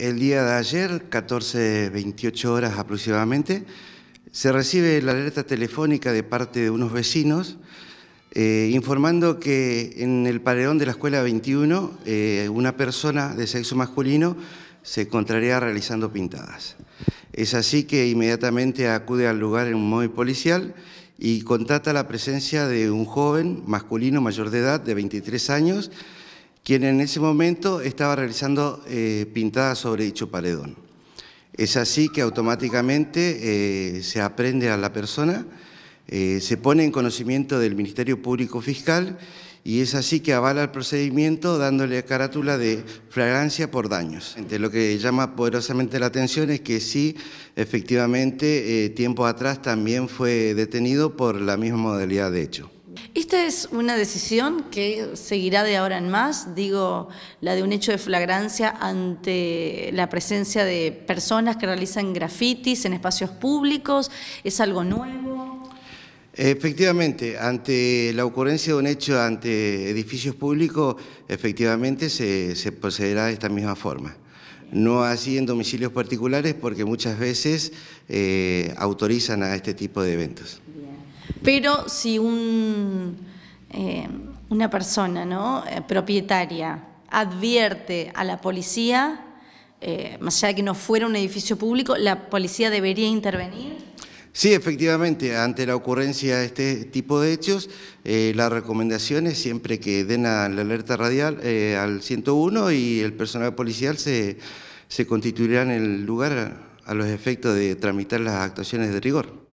El día de ayer, 14, 28 horas aproximadamente, se recibe la alerta telefónica de parte de unos vecinos eh, informando que en el paredón de la escuela 21 eh, una persona de sexo masculino se encontraría realizando pintadas. Es así que inmediatamente acude al lugar en un móvil policial y contrata la presencia de un joven masculino mayor de edad de 23 años quien en ese momento estaba realizando eh, pintadas sobre dicho paredón. Es así que automáticamente eh, se aprende a la persona, eh, se pone en conocimiento del Ministerio Público Fiscal y es así que avala el procedimiento dándole carátula de flagrancia por daños. Lo que llama poderosamente la atención es que sí, efectivamente, tiempo atrás también fue detenido por la misma modalidad de hecho. Esta es una decisión que seguirá de ahora en más, digo, la de un hecho de flagrancia ante la presencia de personas que realizan grafitis en espacios públicos, es algo nuevo. Efectivamente, ante la ocurrencia de un hecho ante edificios públicos, efectivamente se, procederá de esta misma forma no así en domicilios particulares porque muchas veces eh, autorizan a este tipo de eventos. Pero si un eh, una persona ¿no? Eh, propietaria advierte a la policía, eh, más allá de que no fuera un edificio público, ¿la policía debería intervenir? Sí, efectivamente, ante la ocurrencia de este tipo de hechos, la recomendación es siempre que den la alerta radial eh, al 101 y el personal policial se, se constituirá en el lugar a los efectos de tramitar las actuaciones de rigor.